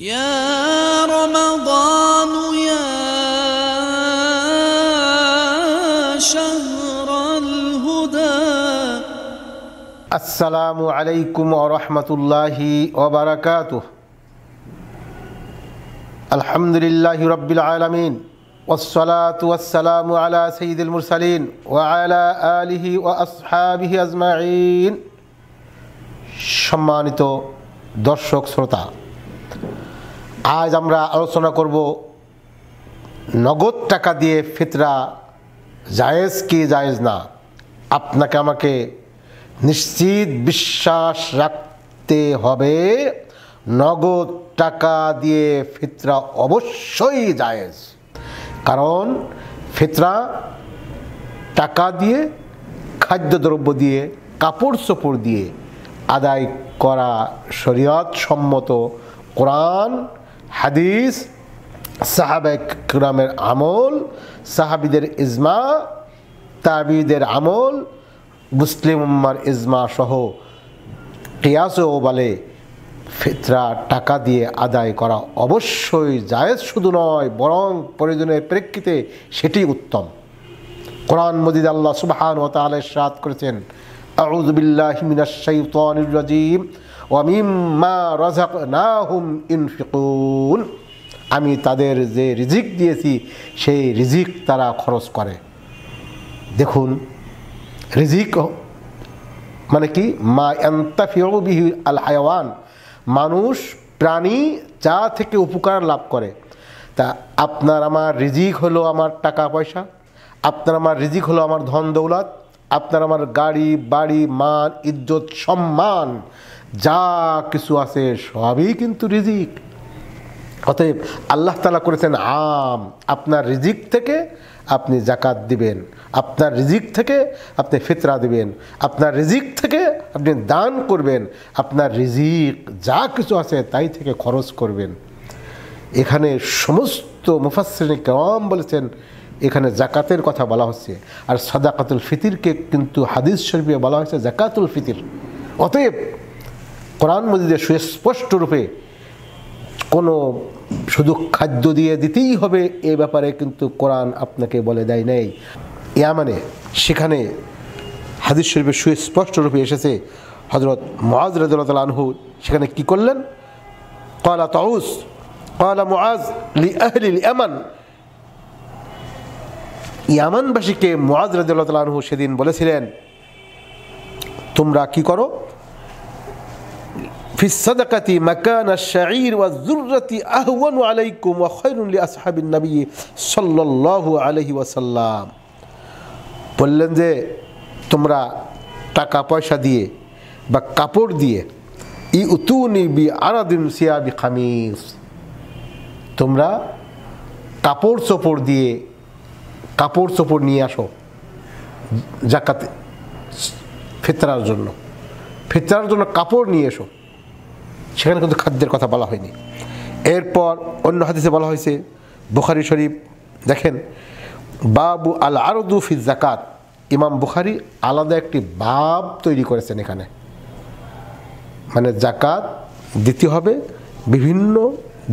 يا رمضان يا شهر الهدى السلام عليكم ورحمة الله وبركاته الحمد لله رب العالمين والصلاة والسلام على سيد المرسلين وعلى آله وأصحابه أجمعين شمانتو দর্শক শ্রোতা আজ আমরা আলোচনা করব নগদ টাকা দিয়ে ফিতরা জায়েজ কি জায়েজ না আপনাকে আমাকে নিশ্চিত বিশ্বাস রাখতে হবে নগদ টাকা দিয়ে ফিতরা অবশ্যই জায়েজ কারণ ফিতরা টাকা দিয়ে খাদ্যদ্রব্য দিয়ে কাপড় চোপড় দিয়ে আদায় করা শরীয়ত সম্মত কোরআন হাদিস সাহাবা ক্রামের আমল সাহাবিদের ইজমা তাবিদের আমল মুসলিম উম্মার ইজমা সহ কিয়াসে ওবালে ফিতরা টাকা দিয়ে আদায় করা অবশ্যই জায়েজ শুধু নয় বরং প্রয়োজনের প্রেক্ষিতে সেটি উত্তম কোরআন মজিদ আল্লাহ সুবাহান ও তালে সাদ করেছেন আউজবিল্লাহ মিনাশ শাইতানির রাজিম না হুম আমি তাদের যে রিজিক দিয়েছি সেই রিজিক তারা খরচ করে দেখুন রিজিক মানে কি মা এন্তাফিউবিহি আল হায়ওয়ান মানুষ প্রাণী যা থেকে উপকার লাভ করে তা আপনার আমার রিজিক হলো আমার টাকা পয়সা আপনার আমার রিজিক হলো আমার ধন দৌলত আপনার আমার গাড়ি বাড়ি মান ইজ্জত সম্মান যা কিছু আছে সবই কিন্তু রিজিক অতএব আল্লাহ তালা করেছেন আম আপনার রিজিক থেকে আপনি জাকাত দিবেন আপনার রিজিক থেকে আপনি ফিতরা দিবেন আপনার রিজিক থেকে আপনি দান করবেন আপনার রিজিক যা কিছু আছে তাই থেকে খরচ করবেন এখানে সমস্ত মুফাসিনী কেমন বলেছেন এখানে জাকাতের কথা বলা হচ্ছে আর সাদাকাতুল ফিতিরকে কিন্তু হাদিস শরীফে বলা হয়েছে জাকাতুল ফিতির অতএব কোরআন মজিদে সুস্পষ্ট রূপে কোনো শুধু খাদ্য দিয়ে দিতেই হবে এ ব্যাপারে কিন্তু কোরআন আপনাকে বলে দেয় নাই ইয়া মানে সেখানে হাদিস শরীফের সুস্পষ্ট রূপে এসেছে হজরত মহাজ রাজুল আনহু সেখানে কি করলেন কয়লা তাউস কয়লা মহাজ লি আহলিল ইয়ামান ইয়ামানবাসীকে মুআজ রাজুল আনহু সেদিন বলেছিলেন তোমরা কি করো ফিসাদাকাতি মাকানা শাঈর ওয়া যুররাতি আহওয়ানু আলাইকুম ওয়া খায়রুন লি আসহাবিন নবী সাল্লাল্লাহু আলাইহি ওয়াসাল্লাম বললেন যে তোমরা টাকা পয়সা দিয়ে বা কাপড় দিয়ে ই উতুনি বি আরাদিন সিয়াবি খামিস তোমরা কাপড় চোপড় দিয়ে কাপড় চোপড় নিয়ে আসো জাকাতে ফেতরার জন্য ফেতরার জন্য কাপড় নিয়ে এসো সেখানে কিন্তু খাদ্যের কথা বলা হয়নি এরপর অন্য হাদিসে বলা হয়েছে বুখারি শরীফ দেখেন বাবু আল আরদু ফি জাকাত ইমাম বুখারি আলাদা একটি বাব তৈরি করেছেন এখানে মানে জাকাত দিতে হবে বিভিন্ন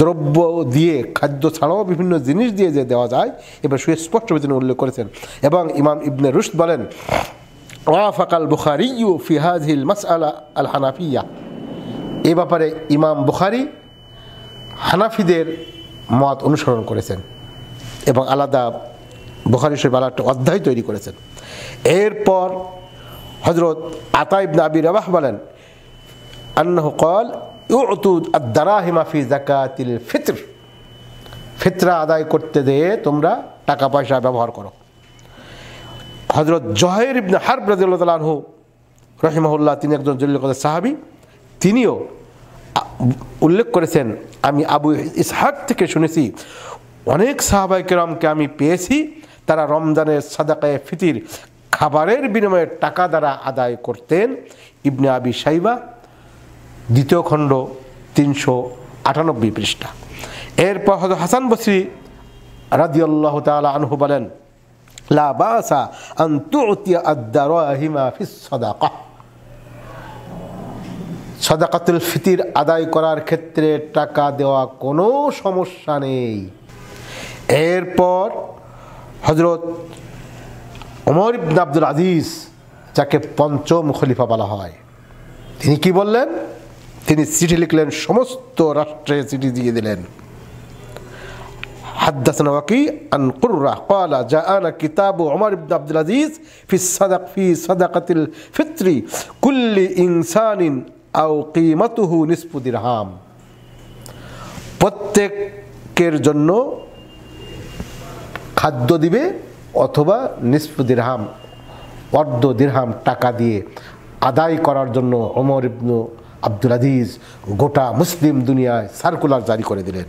দ্রব্য দিয়ে খাদ্য ছাড়াও বিভিন্ন জিনিস দিয়ে যে দেওয়া যায় এবার সুস্পষ্টভাবে তিনি উল্লেখ করেছেন এবং ইমাম ইবনে রুশ বলেন ওয়া ফাকাল বুখারি ইউ ফিহাজ হিল মাস আল হানাফিয়া এ ব্যাপারে ইমাম বুখারি হানাফিদের মত অনুসরণ করেছেন এবং আলাদা বুখারি শরীফ আলাদা একটা অধ্যায় তৈরি করেছেন এরপর হজরত আতাইব নাবি রবাহ বলেন আন্না কল ইউতুদ জাকাতিল ফিত্র ফিতরা আদায় করতে দিয়ে তোমরা টাকা পয়সা ব্যবহার করো হজরত জহের ইবনে হারব রাজিউল্লাহ তালহু রহিমাহুল্লাহ তিনি একজন জলিল কথা সাহাবি তিনিও উল্লেখ করেছেন আমি আবু ইসহাক থেকে শুনেছি অনেক সাহাবাইকেরামকে আমি পেয়েছি তারা রমজানের সাদাকায় ফিতির খাবারের বিনিময়ে টাকা দ্বারা আদায় করতেন ইবনে আবি সাইবা দ্বিতীয় খণ্ড তিনশো আটানব্বই পৃষ্ঠা এরপর হয়তো হাসান বসরি আল্লাহ তালা আনহু বলেন লা বাসা আন তুতিয়া আদ্দারিমা ফিস সদাকা সদাকাতুল ফিতির আদায় করার ক্ষেত্রে টাকা দেওয়া কোনো সমস্যা নেই এরপর হজরত অমর ইবন আব্দুল আজিজ যাকে পঞ্চম খলিফা বলা হয় তিনি কি বললেন তিনি চিঠি লিখলেন সমস্ত রাষ্ট্রে চিঠি দিয়ে দিলেন حدثنا وكي عن قرة قال جاءنا كتاب عمر بن عبد العزيز في الصدق في صدقة الفطر كل إنسان আও কিমাতুহু নিসপুদির হাম প্রত্যেকের জন্য খাদ্য দিবে অথবা নিসপুদির হাম অর্ধ দিরহাম টাকা দিয়ে আদায় করার জন্য অমর ইবনু আব্দুল আজিজ গোটা মুসলিম দুনিয়ায় সার্কুলার জারি করে দিলেন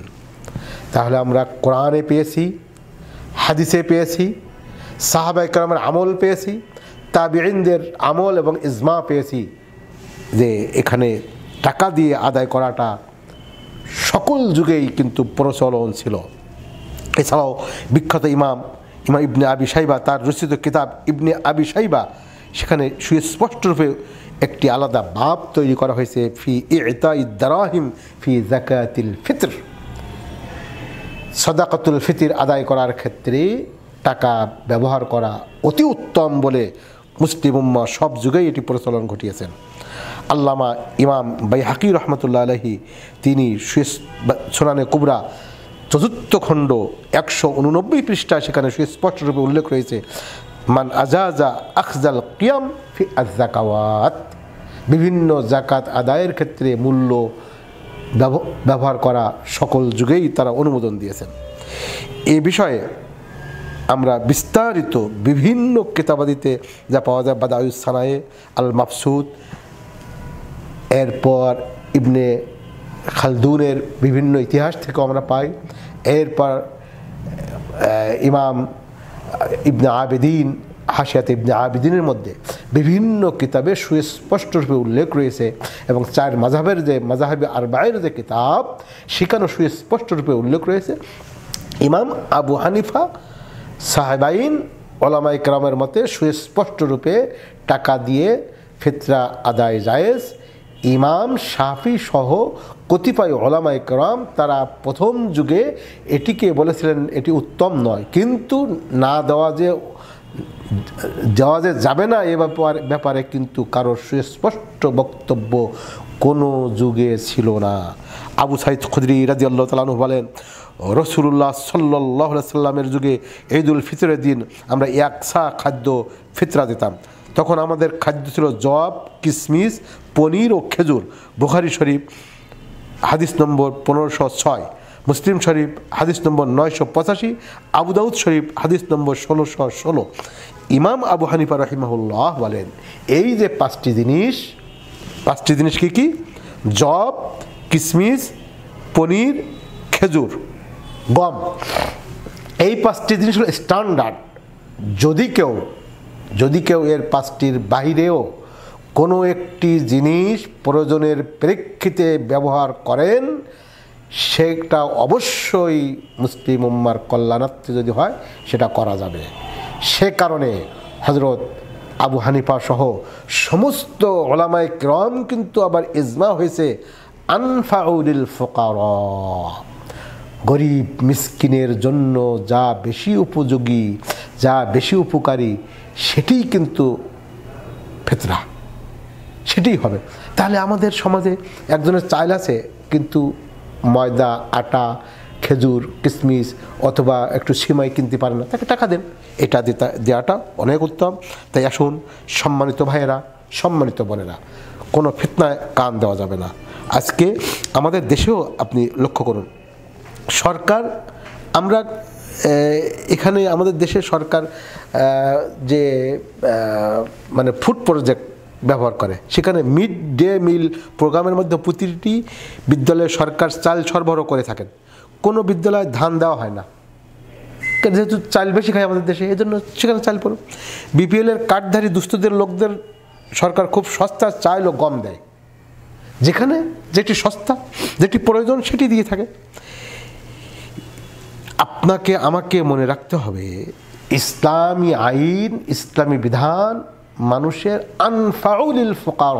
তাহলে আমরা কোরআনে পেয়েছি হাদিসে পেয়েছি সাহাবা আমল পেয়েছি তাবিনদের আমল এবং ইজমা পেয়েছি যে এখানে টাকা দিয়ে আদায় করাটা সকল যুগেই কিন্তু প্রচলন ছিল এছাড়াও বিখ্যাত ইমাম ইমাম ইবনে আবি সাইবা তার রচিত কিতাব ইবনে আবি সাইবা সেখানে সুস্পষ্টরূপে একটি আলাদা বাপ তৈরি করা হয়েছে ফি এতা ইদারাহিম ফি জাকাতিল ফিতর সদাকাতুল ফিতির আদায় করার ক্ষেত্রে টাকা ব্যবহার করা অতি উত্তম বলে মুসলিম উম্মা সব যুগেই এটি প্রচলন ঘটিয়েছেন আল্লামা ইমাম বাই হাকি রহমতুল্লা আলহি তিনি সোনানে কুবরা চতুর্থ খণ্ড একশো উননব্বই পৃষ্ঠায় সেখানে সুস্পষ্টরূপে উল্লেখ রয়েছে মান আজাজা আখজাল কিয়াম ফি আজাকাওয়াত বিভিন্ন জাকাত আদায়ের ক্ষেত্রে মূল্য ব্যবহার করা সকল যুগেই তারা অনুমোদন দিয়েছেন এ বিষয়ে আমরা বিস্তারিত বিভিন্ন কেতাবাদিতে যা পাওয়া যায় বাদাউস সানায়ে আল মাফসুদ এরপর ইবনে খালদুনের বিভিন্ন ইতিহাস থেকে আমরা পাই এরপর ইমাম ইবনে আবেদিন হাসিয়াত ইবনে আবেদিনের মধ্যে বিভিন্ন কিতাবে সুস্পষ্টরূপে উল্লেখ রয়েছে এবং চার মাঝাবের যে মাঝাহাবি আর বায়ের যে কিতাব সেখানেও সুস্পষ্টরূপে উল্লেখ রয়েছে ইমাম আবু হানিফা সাহেবাইন ওলামা ইকরামের মতে সুস্পষ্ট রূপে টাকা দিয়ে ফিতরা আদায় জায়েজ ইমাম সাফি সহ কতিপয় ওলামা ইকরাম তারা প্রথম যুগে এটিকে বলেছিলেন এটি উত্তম নয় কিন্তু না দেওয়া যে যাওয়া যে যাবে না এ ব্যাপার ব্যাপারে কিন্তু কারোর সুস্পষ্ট বক্তব্য কোনো যুগে ছিল না আবু সাইদ খুদরি রাজি আল্লাহ তালু বলেন রসুল্লাহ সাল্লাহ সাল্লামের যুগে ঈদুল ফিতরের দিন আমরা একসা খাদ্য ফিতরা দিতাম তখন আমাদের খাদ্য ছিল জব কিশমিশ পনির ও খেজুর বুখারি শরীফ হাদিস নম্বর পনেরোশো ছয় মুসলিম শরীফ হাদিস নম্বর নয়শো পঁচাশি আবুদাউদ শরীফ হাদিস নম্বর ষোলোশো ষোলো ইমাম আবু হানিফা রাহিমাহুল্লাহ বলেন এই যে পাঁচটি জিনিস পাঁচটি জিনিস কি কি জব কিশমিশ পনির খেজুর গম এই পাঁচটি জিনিস হলো স্ট্যান্ডার্ড যদি কেউ যদি কেউ এর পাঁচটির বাহিরেও কোনো একটি জিনিস প্রয়োজনের প্রেক্ষিতে ব্যবহার করেন সেটা অবশ্যই মুসলিম উম্মার কল্যাণার্থে যদি হয় সেটা করা যাবে সে কারণে হজরত আবু হানিফা সহ সমস্ত ওলামায় ক্রম কিন্তু আবার ইজমা হয়েছে আনফাউলিল ফোকার গরিব মিসকিনের জন্য যা বেশি উপযোগী যা বেশি উপকারী সেটি কিন্তু ফেতরা সেটি হবে তাহলে আমাদের সমাজে একজনের চাইল আছে কিন্তু ময়দা আটা খেজুর কিশমিশ অথবা একটু সিমাই কিনতে পারে না তাকে টাকা দেন এটা দেওয়াটা অনেক উত্তম তাই আসুন সম্মানিত ভাইয়েরা সম্মানিত বোনেরা কোনো ফিতনায় কান দেওয়া যাবে না আজকে আমাদের দেশেও আপনি লক্ষ্য করুন সরকার আমরা এখানে আমাদের দেশে সরকার যে মানে ফুড প্রজেক্ট ব্যবহার করে সেখানে মিড ডে মিল প্রোগ্রামের মধ্যে প্রতিটি বিদ্যালয়ে সরকার চাল সরবরাহ করে থাকেন কোনো বিদ্যালয়ে ধান দেওয়া হয় না যেহেতু চাল বেশি খায় আমাদের দেশে এই জন্য সেখানে চাল পড়ো বিপিএলের কাঠধারী দুস্থদের লোকদের সরকার খুব সস্তা চাল ও গম দেয় যেখানে যেটি সস্তা যেটি প্রয়োজন সেটি দিয়ে থাকে আপনাকে আমাকে মনে রাখতে হবে ইসলামী আইন ইসলামী বিধান মানুষের আনফাউলিল ফকার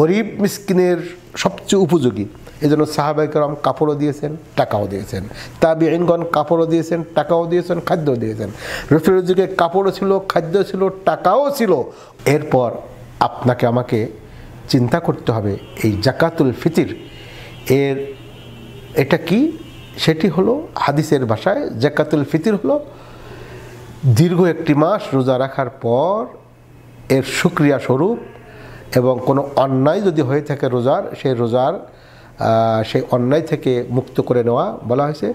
গরিব মিসকিনের সবচেয়ে উপযোগী এই জন্য সাহাবাইকরম কাপড়ও দিয়েছেন টাকাও দিয়েছেন তাবি আইনগণ কাপড়ও দিয়েছেন টাকাও দিয়েছেন খাদ্যও দিয়েছেন রফির যুগে কাপড়ও ছিল খাদ্য ছিল টাকাও ছিল এরপর আপনাকে আমাকে চিন্তা করতে হবে এই জাকাতুল ফিতির এর এটা কি সেটি হলো হাদিসের ভাষায় জাকাতুল ফিতির হলো দীর্ঘ একটি মাস রোজা রাখার পর এর সুক্রিয়া স্বরূপ এবং কোনো অন্যায় যদি হয়ে থাকে রোজার সেই রোজার সেই অন্যায় থেকে মুক্ত করে নেওয়া বলা হয়েছে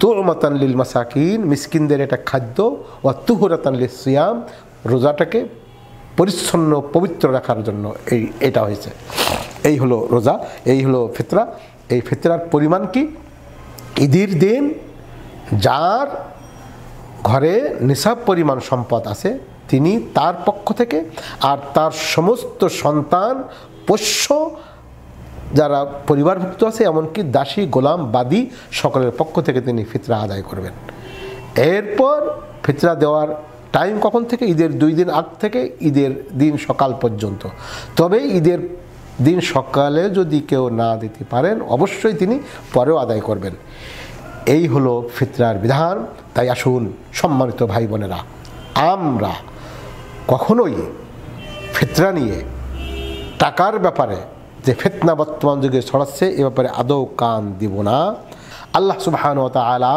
তোরমাতান লিল মাসাকিন মিসকিনদের এটা খাদ্য ও তুহুরাতান লিল সিয়াম রোজাটাকে পরিচ্ছন্ন পবিত্র রাখার জন্য এই এটা হয়েছে এই হলো রোজা এই হলো ফিতরা এই ফিতরার পরিমাণ কী ঈদের দিন যার ঘরে নিসাব পরিমাণ সম্পদ আছে তিনি তার পক্ষ থেকে আর তার সমস্ত সন্তান পোষ্য যারা পরিবারভুক্ত আছে এমনকি দাসী গোলাম বাদী সকলের পক্ষ থেকে তিনি ফিতরা আদায় করবেন এরপর ফিতরা দেওয়ার টাইম কখন থেকে ঈদের দুই দিন আগ থেকে ঈদের দিন সকাল পর্যন্ত তবে ঈদের দিন সকালে যদি কেউ না দিতে পারেন অবশ্যই তিনি পরেও আদায় করবেন এই হলো ফিতরার বিধান তাই আসুন সম্মানিত ভাই বোনেরা আমরা কখনোই ফিতরা নিয়ে টাকার ব্যাপারে যে ফেতনা বর্তমান যুগে ছড়াচ্ছে এ ব্যাপারে আদৌ কান দিব না আল্লাহ সুবাহ আলা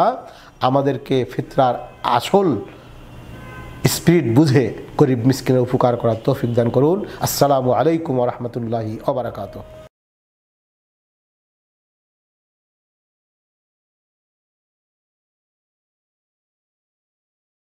আমাদেরকে ফিতরার আসল স্পিরিট বুঝে গরিব মিসকিনের উপকার করার তৌফিক দান করুন আসসালামু আলাইকুম রহমতুল্লাহি অবরাকাত